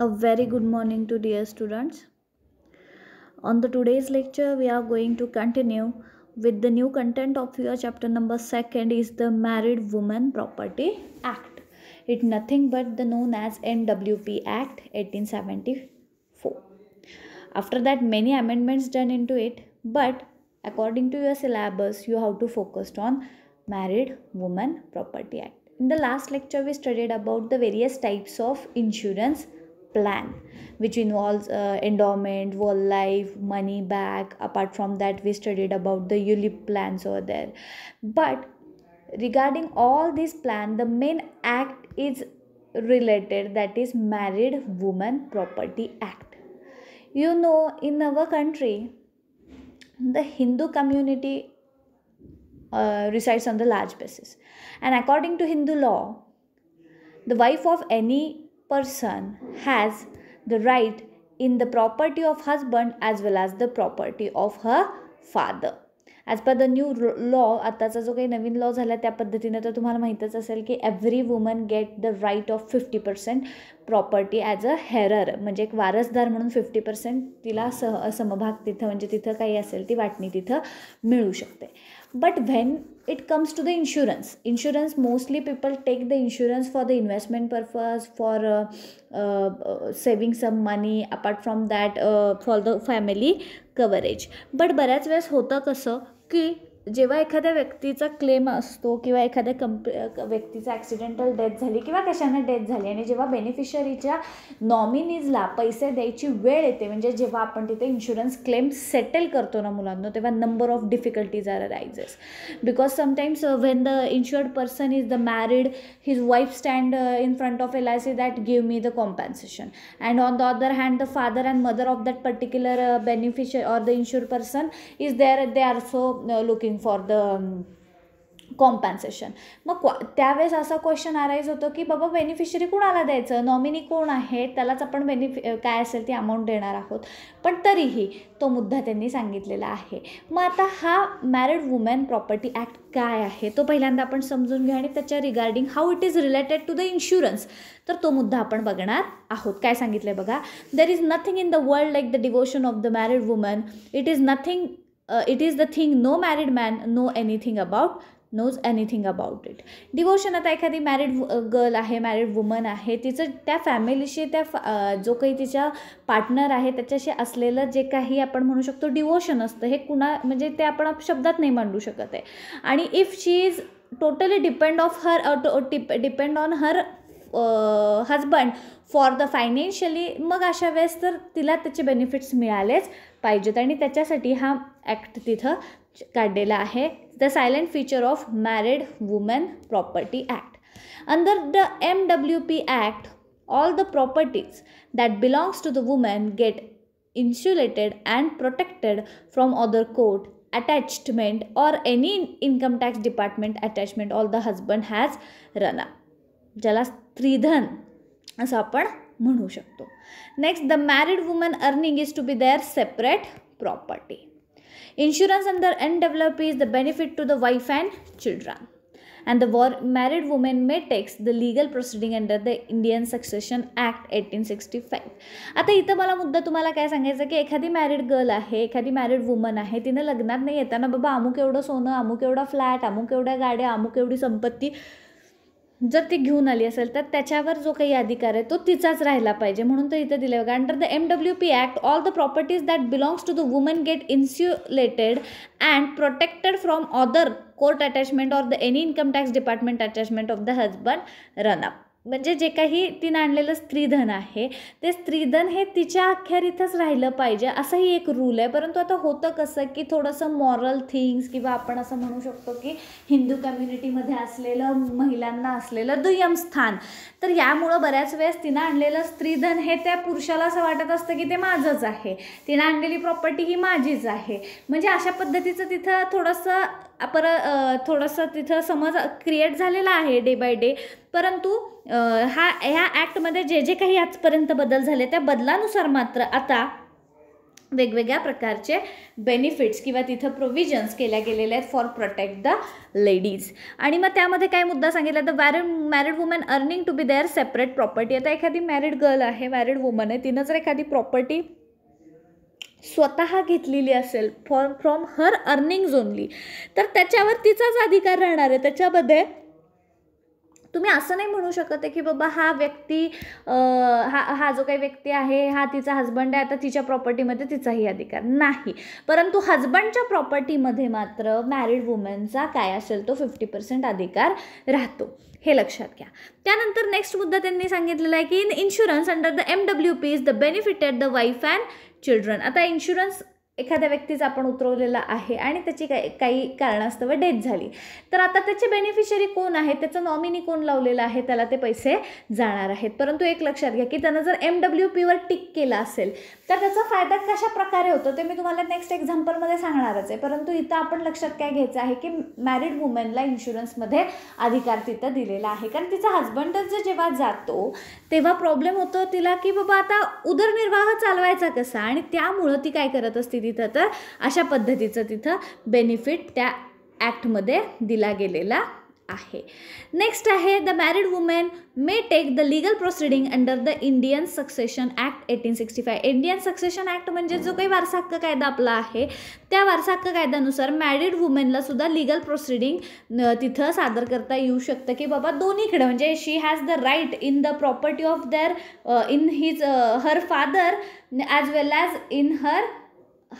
a very good morning to dear students on the today's lecture we are going to continue with the new content of your chapter number second is the married woman property act it nothing but the known as nwp act 1874 after that many amendments done into it but according to your syllabus you have to focus on married woman property act in the last lecture we studied about the various types of insurance plan which involves uh, endowment whole life money back apart from that we studied about the ulip plans over there but regarding all these plan the main act is related that is married woman property act you know in our country the hindu community uh, resides on the large basis and according to hindu law the wife of any person has the right in the property of husband as well as the property of her father as per the new law आत्ताचा जो काही नवीन law झाला त्या पद्धतीनं तर तुम्हाला माहीतच असेल की every woman get the right of fifty percent property as a heir म्हणजे एक वारसदार म्हणून फिफ्टी पर्सेंट तिला सह समभाग तिथं म्हणजे तिथं काही असेल ती वाटणी तिथं मिळू शकते but when it comes to the insurance insurance mostly people take the insurance for the investment purpose for uh, uh, saving some money apart from that uh, for the family coverage but बऱ्याच वेळेस hota कसं की जेव्हा एखाद्या व्यक्तीचा claim असतो किंवा एखाद्या कंप व्यक्तीचा ॲक्सिडेंटल डेथ झाली किंवा कशानं डेथ झाली आणि जेव्हा बेनिफिशरीच्या नॉमिनीजला पैसे द्यायची वेळ येते म्हणजे जेव्हा आपण तिथे इन्शुरन्स क्लेम सेटल करतो ना मुलांना तेव्हा number of difficulties are raises because sometimes when the insured person is the married his wife stand in front of L I C that give me the compensation and on the other hand the father and mother of that particular beneficiary or the insured person is there they are so looking looking for the compensation मग क्वा त्यावेळेस असा question आराईज होतो की बाबा beneficiary कोणाला द्यायचं nominee कोण आहे त्यालाच आपण बेनिफि काय असेल ती अमाऊंट देणार आहोत पण तरीही तो मुद्दा त्यांनी सांगितलेला आहे मग आता हा मॅरिड वुमेन प्रॉपर्टी ॲक्ट काय आहे तो पहिल्यांदा आपण समजून घ्या आणि त्याच्या regarding how it is related to the insurance तर तो मुद्दा आपण बघणार आहोत काय सांगितलं आहे बघा there is nothing in the world like the devotion of the married woman it is nothing it is the thing no married man know anything about knows anything about it devotion आता एखादी married girl uh, आहे married woman आहे तिचं त्या फॅमिलीशी त्या फा uh, जो काही तिच्या पार्टनर आहे त्याच्याशी असलेलं जे काही आपण म्हणू शकतो डिवोशन असतं हे कुणा म्हणजे ते आपण शब्दात नाही मांडू शकत आहे आणि if she is totally depend of her depend on her husband for the financially मग अशा वेळेस तर तिला त्याचे बेनिफिट्स मिळालेच पाहिजेत आणि त्याच्यासाठी हा ॲक्ट तिथं काढलेला आहे the silent feature of married women property act under the M W P act all the properties that belongs to the women get insulated and protected from other court attachment or any income tax department attachment all the husband has run ज्याला स्त्रीधन असं आपण म्हणू शकतो next the married woman earning is to be there separate property insurance under undevelop is the benefit to the wife and children and the war married women may takes the legal proceeding under the Indian succession act eighteen sixty five आता इथं मला मुद्दा तुम्हाला काय सांगायचं की एखादी married girl आहे एखादी मॅरिड वुमन आहे तिनं लग्नात नाही येताना बाबा अमुक एवढं सोनं अमुक एवढा फ्लॅट अमुक एवढ्या गाड्या अमुक एवढी संपत्ती जर ती घेऊन आली असेल तर त्याच्यावर जो काही अधिकार आहे तो तिचाच राहिला पाहिजे म्हणून तर इथं दिले बघा under the M W P act all the properties that belongs to the woman get insulated and protected from other court attachment or the any income tax department attachment of the husband up म्हणजे जे काही तिनं आणलेलं स्त्रीधन आहे ते स्त्रीधन हे तिच्या अखेरीतच राहिलं पाहिजे असंही एक रूल आहे परंतु आता होतं कसं की थोडंसं मॉरल थिंग्स किंवा आपण असं म्हणू शकतो की हिंदू कम्युनिटीमध्ये असलेलं महिलांना असलेलं दुय्यम स्थान तर यामुळं बऱ्याच वेळेस तिनं आणलेलं स्त्रीधन हे त्या पुरुषाला असं वाटत असतं की ते माझंच आहे तिनं आणलेली प्रॉपर्टी ही माझीच आहे म्हणजे अशा पद्धतीचं तिथं थोडंसं पर थोडंसं तिथं समज क्रिएट झालेला आहे डे बाय डे परंतु हा ह्या ॲक्टमध्ये जे जे काही आजपर्यंत बदल झाले त्या बदलानुसार मात्र आता वेगवेगळ्या प्रकारचे बेनिफिट्स किंवा तिथं प्रोविजन्स केल्या गेलेले आहेत फॉर प्रोटेक्ट द लेडीज आणि मग त्यामध्ये काय मुद्दा सांगितला तर varied married women earning to be there separate property आता एखादी मॅरिड गर्ल आहे मॅरिड वुमन आहे तिनं जर एखादी प्रॉपर्टी स्वतः घेतलेली असेल for from her earning only तर त्याच्यावर तिचाच अधिकार राहणार आहे त्याच्यामध्ये तुम्ही असं नाही म्हणू शकत आहे की बाबा हा व्यक्ती हा हा जो काही व्यक्ती आहे हा तिचा हजबंड आहे आता तिच्या प्रॉपर्टीमध्ये तिचाही अधिकार नाही परंतु हजबंडच्या प्रॉपर्टीमध्ये मात्र मॅरिड वुमेनचा काय असेल तो फिफ्टी पर्सेंट अधिकार राहतो हे लक्षात घ्या त्यानंतर नेक्स्ट मुद्दा त्यांनी सांगितलेला आहे की in insurance under the M W P is the benefited the wife and children. At insurance एखाद्या व्यक्तीचा आपण उतरवलेला आहे आणि त्याची काही काही कारणास्तव डेथ झाली तर आता त्याचे बेनिफिशरी कोण आहे त्याचं नॉमिनी कोण लावलेलं आहे त्याला ते पैसे जाणार आहेत परंतु एक लक्षात घ्या की त्यानं जर एम डब्ल्यू पीवर टिक केलं असेल तर त्याचा फायदा कशा प्रकारे होतो ते मी तुम्हाला नेक्स्ट एक्झाम्पलमध्ये सांगणारच आहे परंतु इथं आपण लक्षात काय घ्यायचं आहे की मॅरिड वुमेनला इन्शुरन्समध्ये अधिकार तिथं दिलेला आहे कारण तिचा हजबंडच जेव्हा जातो तेव्हा प्रॉब्लेम होतो तिला की बाबा आता उदरनिर्वाह चालवायचा कसा आणि त्यामुळं ती काय करत असते तिथं तर अशा पद्धतीचं तिथं बेनिफिट त्या ॲक्टमध्ये दिला गेलेला आहे नेक्स्ट आहे the married women may take the legal proceeding under the Indian succession act eighteen sixty five Indian succession act म्हणजे जो काही वारसा हक्क कायदा आपला आहे त्या वारसा हक्क कायद्यानुसार मॅरिड वुमेनला सुद्धा लिगल प्रोसिडिंग तिथं सादर करता येऊ शकतं की बाबा दोन्हीकडे म्हणजे she has the right in the property of their in his her father as well as in her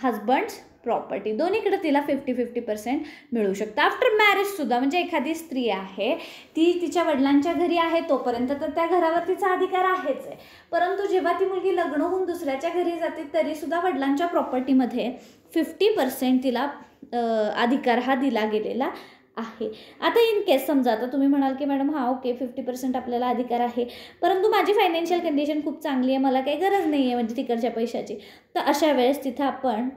husband's property दोन्हीकडे तिला फिफ्टी फिफ्टी पर्सेंट मिळू शकतं आफ्टर मॅरेजसुद्धा म्हणजे एखादी स्त्री आहे ती तिच्या वडिलांच्या घरी आहे तोपर्यंत तर त्या घरावर तिचा अधिकार आहेच आहे परंतु जेव्हा ती मुलगी लग्न होऊन दुसऱ्याच्या घरी जाते तरीसुद्धा वडिलांच्या प्रॉपर्टीमध्ये फिफ्टी पर्सेंट तिला अधिकार हा दिला गेलेला आहे आता इन केस समजा आता तुम्ही म्हणाल की मॅडम हा ओके फिफ्टी पर्सेंट आपल्याला अधिकार आहे परंतु माझी फायनान्शियल कंडिशन खूप चांगली आहे मला काही गरज नाही आहे म्हणजे तिकडच्या पैशाची तर अशा वेळेस तिथं आपण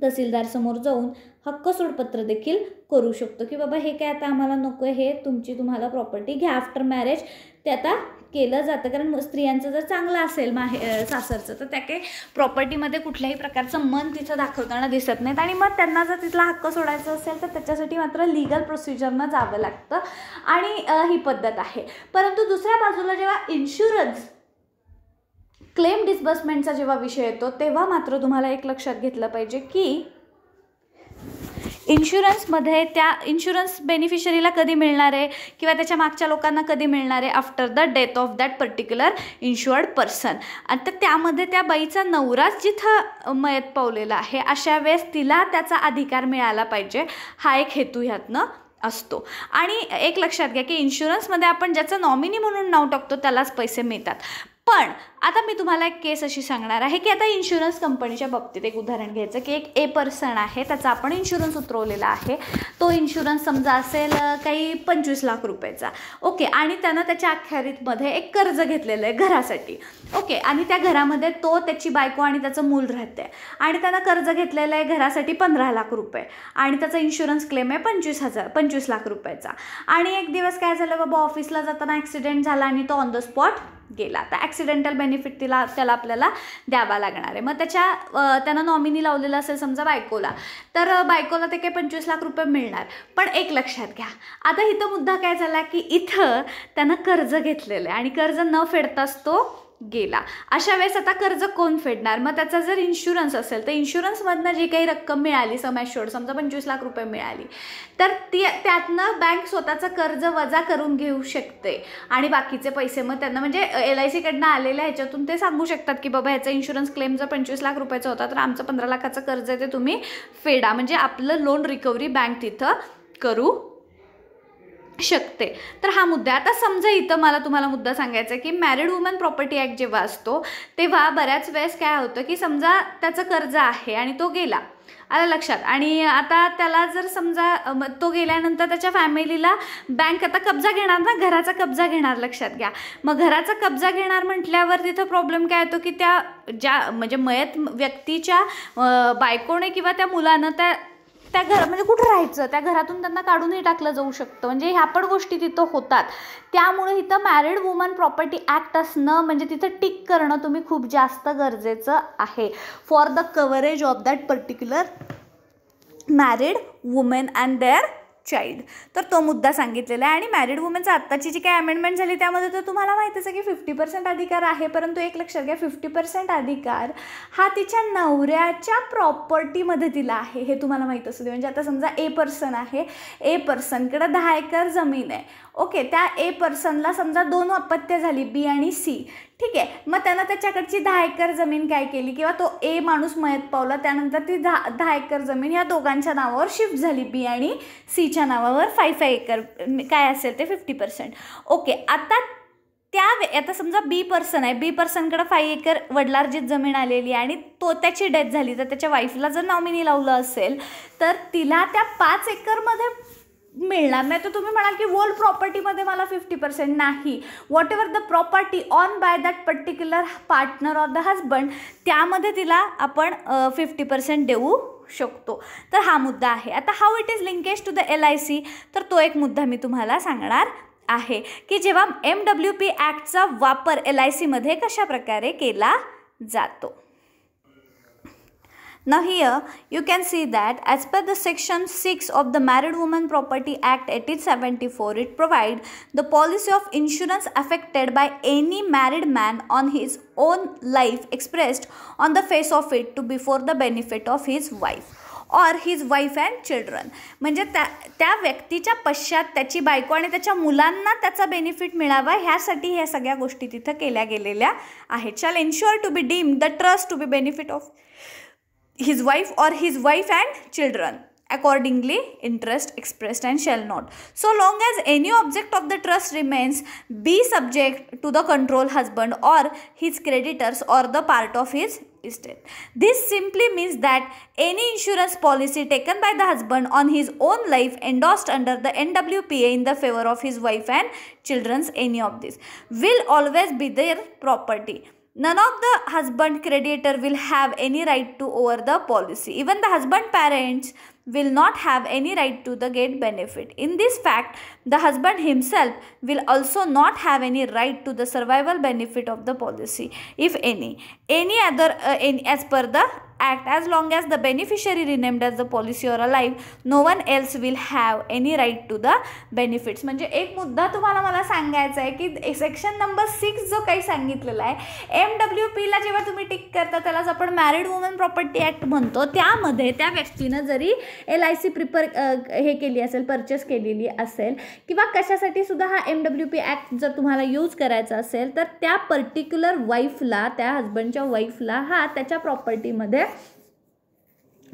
तहसीलदारसमोर जाऊन हक्क सोडपत्र देखील करू शकतो की बाबा हे काय आता आम्हाला नको हे तुमची तुम्हाला प्रॉपर्टी घ्या आफ्टर मॅरेज ते आता केलं जातं कारण स्त्रियांचं जर चांगलं असेल माहे सासरचं तर त्या काही प्रॉपर्टीमध्ये कुठल्याही प्रकारचं मन तिचं दाखवताना दिसत नाहीत आणि मग त्यांना जर तिथला हक्क सोडायचा असेल तर त्याच्यासाठी मात्र लिगल प्रोसिजरनं जावं लागतं आणि ही पद्धत आहे परंतु दुसऱ्या बाजूला जेव्हा इन्शुरन्स क्लेम डिस्बर्समेंटचा जेव्हा विषय येतो तेव्हा मात्र तुम्हाला एक लक्षात घेतलं पाहिजे की इन्शुरन्समध्ये त्या इन्शुरन्स बेनिफिशरीला कधी मिळणार आहे किंवा त्याच्या मागच्या लोकांना कधी मिळणार आहे after the death of that particular insured person आणि तर त्यामध्ये त्या बाईचा नवराच जिथं मयत पावलेला आहे अशा वेळेस तिला त्याचा अधिकार मिळाला पाहिजे हा एक हेतू ह्यातनं असतो आणि एक लक्षात घ्या की इन्शुरन्समध्ये आपण ज्याचं नॉमिनी म्हणून नाव टाकतो त्यालाच पैसे मिळतात पण आता मी तुम्हाला एक केस अशी सांगणार आहे की आता इन्शुरन्स कंपनीच्या बाबतीत एक उदाहरण घ्यायचं की एक ए पर्सन आहे त्याचा आपण इन्शुरन्स उतरवलेला आहे तो इन्शुरन्स समजा असेल काही पंचवीस लाख रुपयाचा ओके आणि त्यानं त्याच्या अखेरीतमध्ये एक कर्ज घेतलेलं आहे घरासाठी ओके आणि त्या घरामध्ये तो त्याची बायको आणि त्याचं मूल राहते आणि त्यानं कर्ज घेतलेलं आहे घरासाठी पंधरा लाख रुपये आणि त्याचा इन्शुरन्स क्लेम आहे पंचवीस हजार पंचवीस लाख रुपयाचा आणि एक दिवस काय झालं बाबा ऑफिसला जाताना ॲक्सिडेंट झाला आणि तो ऑन द स्पॉट गेला तर ॲक्सिडेंटल बेन बेनिफिट तिला त्याला आपल्याला द्यावा लागणार आहे मग त्याच्या त्यानं नॉमिनी लावलेलं असेल समजा बायकोला तर बायकोला ते काही पंचवीस लाख रुपये मिळणार पण एक लक्षात घ्या आता इथं मुद्दा काय झाला की इथं त्यानं कर्ज घेतलेलं आहे आणि कर्ज न फेडताच तो गेला अशा वेळेस आता कर्ज कोण फेडणार मग त्याचा जर इन्शुरन्स असेल तर इन्शुरन्समधनं जी काही रक्कम मिळाली समॅश्योर समजा पंचवीस लाख रुपये मिळाली तर ती त्यातनं बँक स्वतःचं कर्ज वजा करून घेऊ शकते आणि बाकीचे पैसे मग त्यांना म्हणजे एल आय सीकडनं आलेल्या ह्याच्यातून ते सांगू शकतात की बाबा ह्याचा इन्शुरन्स क्लेम जर पंचवीस लाख रुपयाचा होता तर आमचं पंधरा लाखाचं कर्ज आहे ते तुम्ही फेडा म्हणजे आपलं लोन रिकव्हरी बँक तिथं करू शकते तर हा मुद्दा आता समजा इथं मला तुम्हाला मुद्दा सांगायचा आहे की मॅरिड वुमन प्रॉपर्टी ॲक्ट जेव्हा असतो तेव्हा बऱ्याच वेळेस काय होतं की समजा त्याचं कर्ज आहे आणि तो गेला आला लक्षात आणि आता त्याला जर समजा तो गेल्यानंतर त्याच्या फॅमिलीला बँक आता कब्जा घेणार ना घराचा कब्जा घेणार लक्षात घ्या मग घराचा कब्जा घेणार म्हटल्यावर तिथं प्रॉब्लेम काय येतो की त्या ज्या म्हणजे मयत व्यक्तीच्या बायकोने किंवा त्या मुलानं त्या त्या घर म्हणजे कुठं राहायचं त्या घरातून त्यांना काढूनही टाकलं जाऊ शकतं म्हणजे ह्या पण गोष्टी तिथं होतात त्यामुळे इथं मॅरिड वुमन प्रॉपर्टी ॲक्ट असणं म्हणजे तिथं टिक करणं तुम्ही खूप जास्त गरजेचं आहे for the coverage of that particular married women and their child तर तो मुद्दा सांगितलेला आहे आणि मॅरिड वुमेनचं आत्ताची जी काही अमेंडमेंट झाली त्यामध्ये तर तुम्हाला माहितीच आहे की फिफ्टी पर्सेंट अधिकार आहे परंतु एक लक्षात घ्या फिफ्टी पर्सेंट अधिकार हा तिच्या नवऱ्याच्या प्रॉपर्टीमध्ये तिला आहे हे तुम्हाला माहीत असू दे म्हणजे आता समजा ए पर्सन आहे ए पर्सनकडे दहा एकर जमीन आहे ओके त्या ए पर्सनला समजा दोन अपत्य झाली बी आणि सी ठीक आहे मग त्यानं त्याच्याकडची दहा एकर जमीन काय केली किंवा तो ए माणूस मयत पावला त्यानंतर ती दहा दहा एकर जमीन या दोघांच्या नावावर शिफ्ट झाली बी आणि सीच्या नावावर फाय फाय एकर काय असेल ते फिफ्टी पर्सेंट ओके आता त्या वे आता समजा बी पर्सन आहे बी पर्सनकडं फाय एकर वडलार्जित जमीन आलेली आणि तो त्याची डेथ झाली तर त्याच्या वाईफला जर नॉमिनी लावलं असेल तर तिला त्या पाच एकरमध्ये मिळणार नाही तर तुम्ही म्हणाल की होल प्रॉपर्टीमध्ये मला फिफ्टी पर्सेंट नाही whatever the property own by that particular partner or the husband त्यामध्ये तिला आपण फिफ्टी पर्सेंट देऊ शकतो तर हा मुद्दा आहे आता how it is linkage to the L I C तर तो एक मुद्दा मी तुम्हाला सांगणार आहे की जेव्हा एम डब्ल्यू पी ॲक्टचा वापर एल आय सीमध्ये कशाप्रकारे केला जातो Now here you can see that as per the section 6 of the Married Woman Property Act 1874 it provide the policy of insurance affected by any married man on his own life expressed on the face of it to be for the benefit of his wife और his wife and children म्हणजे त्या त्या व्यक्तीच्या पश्चात त्याची बायको आणि त्याच्या मुलांना त्याचा बेनिफिट मिळावा ह्यासाठी ह्या सगळ्या गोष्टी तिथं केल्या गेलेल्या आहेत shall ensure to be deem the trust to be benefit of his wife or his wife and children accordingly interest expressed and shall not so long as any object of the trust remains be subject to the control husband or his creditors or the part of his estate this simply means that any insurance policy taken by the husband on his own life endorsed under the nwpa in the favor of his wife and children's any of this will always be their property none of the husband creditor will have any right to over the policy even the husband parents will not have any right to the gate benefit in this fact the husband himself will also not have any right to the survival benefit of the policy if any any other uh, any, as per the act as long as the beneficiary renamed as the policy or alive no one else will have any right to the benefits म्हणजे एक मुद्दा तुम्हाला मला सांगायचा आहे की section number six जो काही सांगितलेला आहे एम डब्ल्यू पीला जेव्हा तुम्ही टिक करता त्यालाच आपण मॅरिड वुमन प्रॉपर्टी ॲक्ट म्हणतो त्यामध्ये त्या व्यक्तीनं जरी एल आय सी प्रिपर हे केली असेल परचेस केलेली असेल किंवा कशासाठी सुद्धा हा एम डब्ल्यू पी ॲक्ट जर तुम्हाला यूज करायचा असेल तर त्या पर्टिक्युलर वाईफला त्या हजबंडच्या वाईफला हा त्याच्या प्रॉपर्टीमध्ये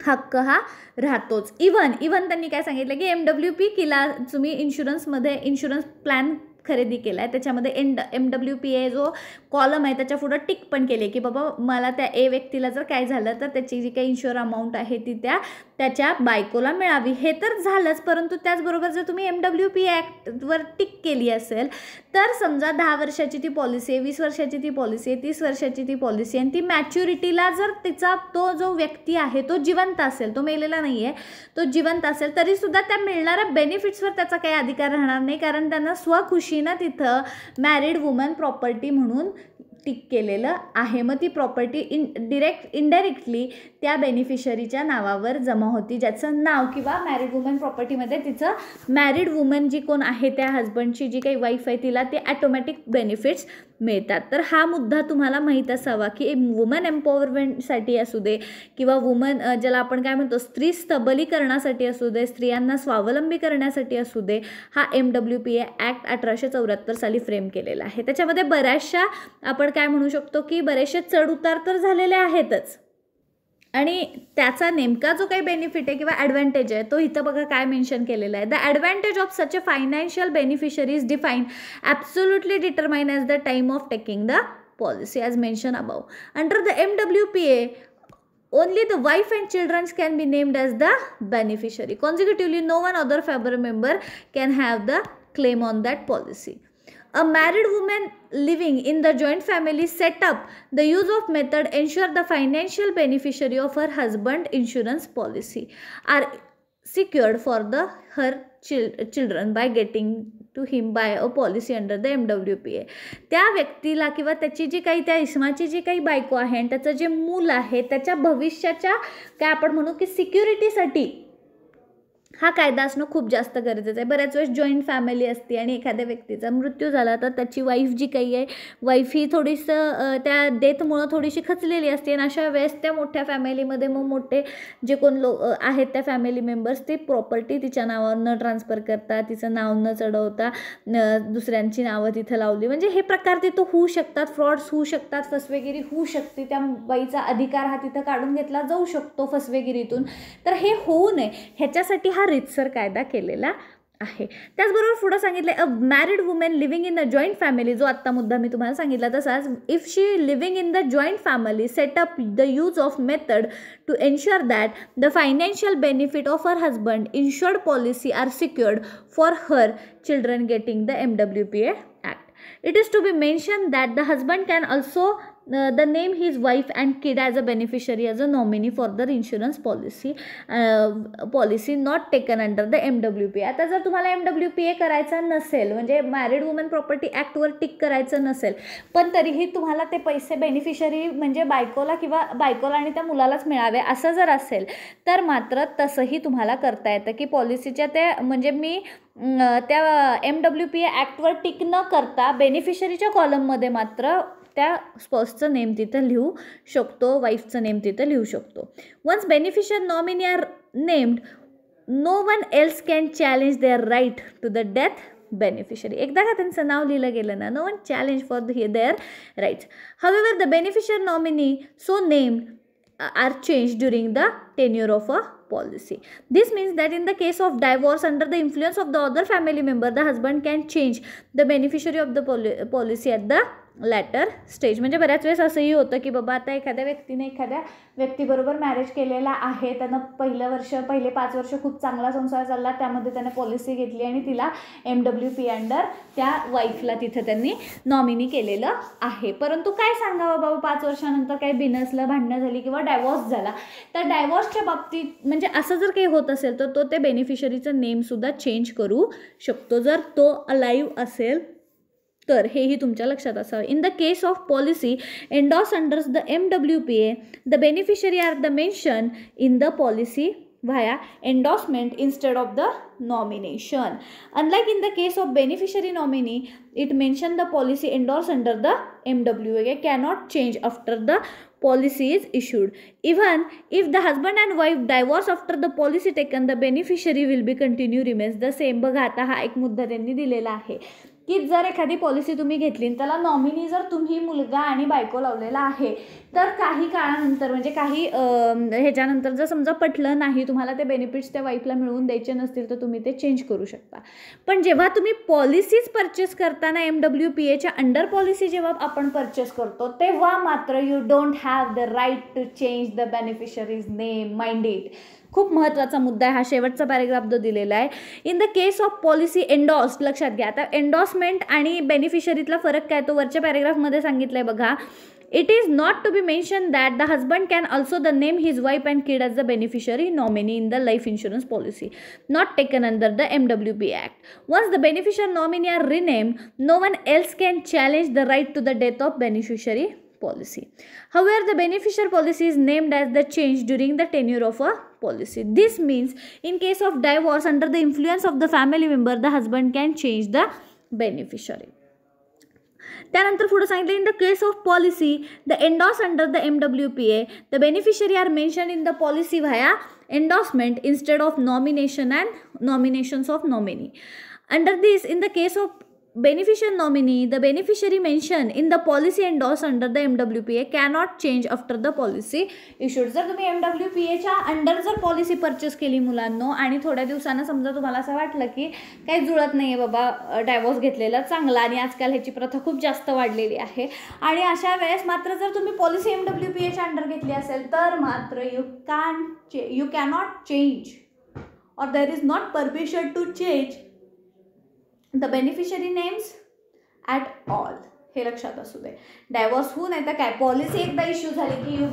हक्क हा राहतोच इवन इवन त्यांनी काय सांगितलं की एम डब्ल्यू पी किला तुम्ही इन्शुरन्समध्ये इन्शुरन्स प्लॅन खरेदी केला आहे त्याच्यामध्ये N M W P A जो कॉलम आहे त्याच्या पुढं टिक पण केले की बाबा मला त्या ए व्यक्तीला जर काय झालं तर त्याची जी काही इन्शुअर अमाऊंट आहे ती त्या त्याच्या बायकोला मिळावी हे तर झालंच परंतु त्याचबरोबर जर तुम्ही एम डब्ल्यू पी ॲक्टवर टिक केली असेल तर समजा दहा वर्षाची ती पॉलिसी आहे वीस वर्षाची ती पॉलिसी आहे तीस वर्षाची ती पॉलिसी आहे आणि ती मॅच्युरिटीला जर तिचा तो जो व्यक्ती आहे तो जिवंत असेल तो मेलेला नाही आहे तो जिवंत असेल तरीसुद्धा त्या मिळणाऱ्या बेनिफिट्सवर त्याचा काही अधिकार राहणार नाही कारण त्यांना स्वखुशीनं तिथं मॅरिड वुमन प्रॉपर्टी म्हणून टिक केलेलं आहे मग ती प्रॉपर्टी इन डिरेक्ट इनडायरेक्टली त्या बेनिफिशरीच्या नावावर जमा होती ज्याचं नाव किंवा मॅरिड वुमन प्रॉपर्टीमध्ये तिचं मॅरिड वुमन जी कोण आहे त्या हजबंडची जी काही वाईफ आहे तिला ते ॲटोमॅटिक बेनिफिट्स मिळतात तर हा मुद्दा तुम्हाला माहीत असावा की वुमन एम्पॉवरमेंटसाठी असू दे किंवा वुमन ज्याला आपण काय म्हणतो स्त्री सबलीकरणासाठी असू दे स्त्रियांना स्वावलंबी करण्यासाठी असू दे हा M W P A act अठराशे चौऱ्याहत्तर साली फ्रेम केलेला आहे त्याच्यामध्ये बऱ्याचशा आपण काय म्हणू शकतो की बरेचसे चढउतार तर झालेले आहेतच आणि त्याचा नेमका जो काही बेनिफिट आहे किंवा ॲडव्हान्टेज आहे तो इथं बघा काय मेन्शन केलेला आहे the advantage of such a financial beneficiaries define absolutely determine as the time of taking the policy as mention above under the M W P A only the wife and childrens can be named as the beneficiary consecutively no one other family member can have the claim on that policy a married women living in the joint family setup, the use of method ensure the financial beneficiary of her husband insurance policy are secured for the her chil children by getting to him by a policy under the mwpa त्या व्यक्तीला किंवा त्याची जी काही त्या इसमाची जी काही बायको आहे आणि त्याचं जे मूल आहे त्याच्या भविष्याच्या काय आपण म्हणू की सिक्युरिटीसाठी हा कायदा असणं खूप जास्त गरजेचं आहे बऱ्याच वेळेस जॉईंट फॅमिली असते आणि एखाद्या व्यक्तीचा मृत्यू झाला तर त्याची वाईफ जी काही आहे वाईफ ही थोडीसं त्या डेथमुळं थोडीशी खचलेली असते आणि अशा वेळेस त्या मोठ्या फॅमिलीमध्ये मग मोठे जे कोण लो आहेत त्या फॅमिली मेंबर्स ते प्रॉपर्टी तिच्या नावावर न ट्रान्सफर करता तिचं नाव न चढवता दुसऱ्यांची नावं तिथं लावली म्हणजे हे प्रकार तिथं होऊ शकतात फ्रॉड्स होऊ शकतात फसवेगिरी होऊ शकते त्या बाईचा अधिकार हा तिथं काढून घेतला जाऊ शकतो फसवेगिरीतून तर हे होऊ नये ह्याच्यासाठी हा रितसर कायदा केलेला आहे त्याचबरोबर पुढं सांगितलं a married women living in a joint family जो आत्ता मुद्दा मी तुम्हाला सांगितला तसाच if she living in the joint family setup the use of method to ensure that the financial benefit of her husband insured policy are secured for her children getting the M W P A act it is to be mention that the husband can also the name his wife and kid as as beneficiary as a nominee for their policy policy policy not taken the the W P P आता जर तुम्हाला M W P ए करायचा नसेल म्हणजे married woman property ॲक्टवर tick करायचं नसेल पण तरीही तुम्हाला ते पैसे बेनिफिशरी म्हणजे बायकोला किंवा बायकोला आणि त्या मुलालाच मिळावे असं जर असेल तर मात्र तसंही तुम्हाला करता येतं की पॉलिसीच्या ते म्हणजे मी त्या एम डब्ल्यू पी ॲक्टवर टिक न करता बेनिफिशरीच्या कॉलममध्ये मात्र त्या स्पॉसचं नेम तिथं लिहू शकतो वाईफचं नेम तिथं लिहू शकतो once beneficial nominee are named no one else can challenge their right to the death beneficiary एकदा का त्यांचं नाव लिहिलं गेलं ना no one challenge for their rights however the beneficial nominee so name are change during the tenure of a policy. This means that in the case of divorce under the influence of the other family member, the husband can change the beneficiary of the poli policy at the latter stage म्हणजे बऱ्याच वेळेस असंही होतं की बाबा आता एखाद्या व्यक्तीने एखाद्या व्यक्तीबरोबर मॅरेज केलेला आहे त्यानं पहिलं वर्ष पहिले पाच वर्ष खूप चांगला संसार चालला त्यामध्ये त्यानं पॉलिसी घेतली आणि तिला एम डब्ल्यू पी अंडर त्या वाईफला तिथं त्यांनी नॉमिनी केलेलं आहे परंतु काय सांगावं बाबा पाच वर्षानंतर काही बिनसलं भांडणं झाली किंवा डायव्हॉर्स झाला तर डायव्हॉर्सच्या बाबतीत म्हणजे असं जर काही होत असेल तर तो ते बेनिफिशरीचं नेमसुद्धा चेंज करू शकतो जर तो अलाईव्ह असेल तर हेही तुमच्या लक्षात असावं in the case of policy endorse unders the M W P A the beneficiary are the mention in the policy via endorsement instead of the nomination unlike in the case of beneficiary nominee it mention the policy endorse under the M W A cannot change after the policy is issued even if the husband and wife divorce after the policy taken the beneficiary will be continue remains the same बघा आता हा एक मुद्दा त्यांनी दिलेला आहे की जर एखादी पॉलिसी तुम्ही घेतली त्याला नॉमिनी जर तुम्ही मुलगा आणि बायको लावलेला आहे तर काही काळानंतर म्हणजे काही ह्याच्यानंतर जर समजा पटलं नाही तुम्हाला ते बेनिफिट्स त्या वाईफला मिळवून द्यायचे नसतील तर तुम्ही ते चेंज करू शकता पण जेव्हा तुम्ही पॉलिसीज परचेस करताना एम डब्ल्यू पी एच्या अंडर पॉलिसी जेव्हा आपण परचेस करतो तेव्हा मात्र you don't have the right to change the beneficiaries name minded खूप महत्त्वाचा मुद्दा आहे हा शेवटचा पॅरेग्राफ जो दिलेला आहे in the case of policy endorse लक्षात घ्या आता एंडॉसमेंट आणि बेनिफिशरीतला फरक काय तो वरच्या पॅरेग्राफमध्ये सांगितलं आहे बघा it is not to be mention that the husband can also the name his wife and kid as the beneficiary nominee in the life insurance policy not taken under the M W B act once the beneficiary nominee are rename no one else can challenge the right to the death of beneficiary policy however the beneficiary policy is named as the change during the tenure of a policy. This means in case of divorce under the influence of the family member the husband can change the beneficiary. त्यानंतर पुढे सांगितलं in the case of policy the endorse under the M W P A the beneficiary are mention in the policy via endorsement instead of nomination and nominations of nominee under this in the case of beneficial nominee the beneficiary mentioned in the policy endorsed under the MWPA cannot change after the policy issued जर तुम्ही M W P एच्या under जर policy purchase केली मुलांनो आणि थोड्या दिवसांना समजा तुम्हाला असं वाटलं की काही जुळत नाही आहे बाबा डायवोर्स घेतलेला चांगला आणि आजकाल ह्याची प्रथा खूप जास्त वाढलेली आहे आणि अशा वेळेस मात्र जर तुम्ही पॉलिसी एम डब्ल्यू पी एच्या अंडर घेतली असेल तर मात्र यू कॅन चे you cannot change or there is not permission to change the beneficiary names at all हे लक्षात असू दे डायवर्स होऊ नाही तर काय पॉलिसी एकदा इश्यू झाली की यू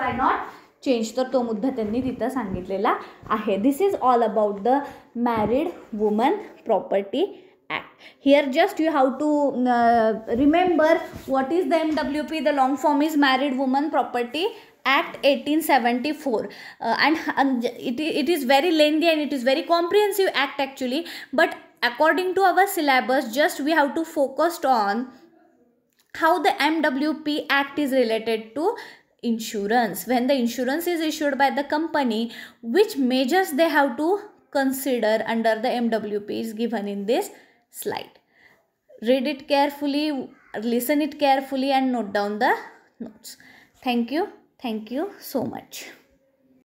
आय नॉट चेंज तर तो मुद्दा त्यांनी तिथं सांगितलेला आहे this is all about the married woman property act here just you have to remember what is the M W P the long form is married woman property act eighteen seventy four and it it is very lengthy and it is very comprehensive act actually but according to our syllabus just we have to focus on how the mwp act is related to insurance when the insurance is issued by the company which measures they have to consider under the mwp is given in this slide read it carefully listen it carefully and note down the notes thank you thank you so much